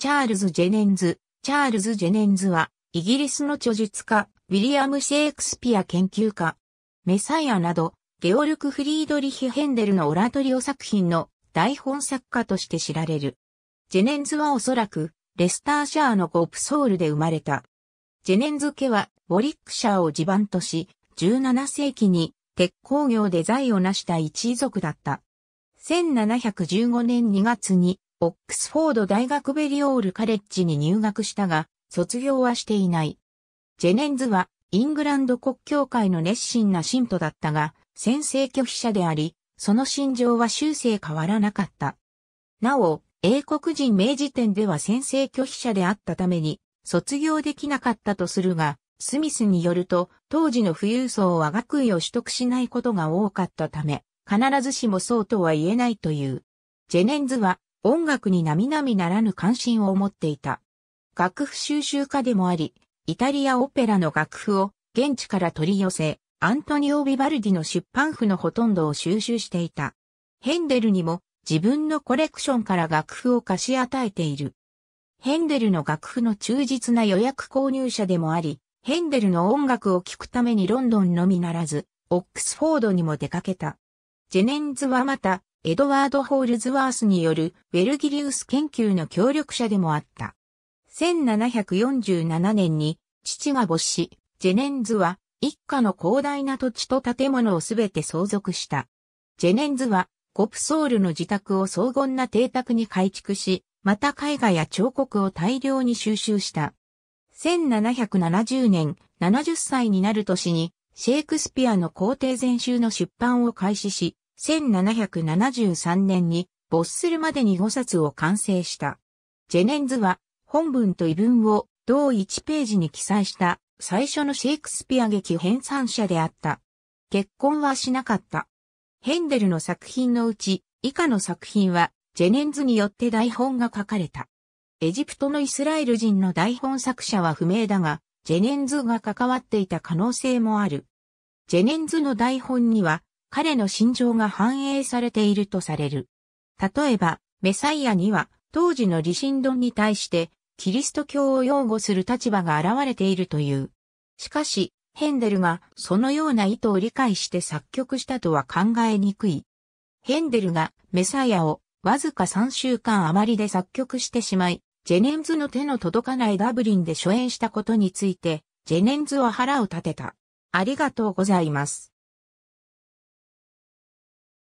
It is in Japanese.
チャールズ・ジェネンズ。チャールズ・ジェネンズは、イギリスの著述家、ウィリアム・シェイクスピア研究家、メサイアなど、ゲオルク・フリードリヒ・ヘンデルのオラトリオ作品の台本作家として知られる。ジェネンズはおそらく、レスターシャーのゴープソウルで生まれた。ジェネンズ家は、ウォリックシャーを地盤とし、17世紀に鉄工業で財を成した一族だった。1715年2月にオックスフォード大学ベリオールカレッジに入学したが、卒業はしていない。ジェネンズは、イングランド国教会の熱心な信徒だったが、先制拒否者であり、その心情は終生変わらなかった。なお、英国人明治典では先制拒否者であったために、卒業できなかったとするが、スミスによると、当時の富裕層は学位を取得しないことが多かったため、必ずしもそうとは言えないという。ジェネンズは音楽に並々ならぬ関心を持っていた。楽譜収集家でもあり、イタリアオペラの楽譜を現地から取り寄せ、アントニオ・ビバルディの出版譜のほとんどを収集していた。ヘンデルにも自分のコレクションから楽譜を貸し与えている。ヘンデルの楽譜の忠実な予約購入者でもあり、ヘンデルの音楽を聴くためにロンドンのみならず、オックスフォードにも出かけた。ジェネンズはまた、エドワード・ホールズワースによるベルギリウス研究の協力者でもあった。1747年に父が没し、ジェネンズは一家の広大な土地と建物をすべて相続した。ジェネンズはコプソールの自宅を荘厳な邸宅に改築し、また絵画や彫刻を大量に収集した。1770年、70歳になる年に、シェイクスピアの皇帝全集の出版を開始し、1773年に没するまでに5冊を完成した。ジェネンズは本文と異文を同1ページに記載した最初のシェイクスピア劇編纂者であった。結婚はしなかった。ヘンデルの作品のうち以下の作品はジェネンズによって台本が書かれた。エジプトのイスラエル人の台本作者は不明だが、ジェネンズが関わっていた可能性もある。ジェネンズの台本には、彼の心情が反映されているとされる。例えば、メサイアには、当時の理心論に対して、キリスト教を擁護する立場が現れているという。しかし、ヘンデルがそのような意図を理解して作曲したとは考えにくい。ヘンデルがメサイアをわずか3週間余りで作曲してしまい、ジェネンズの手の届かないダブリンで初演したことについて、ジェネンズは腹を立てた。ありがとうございます。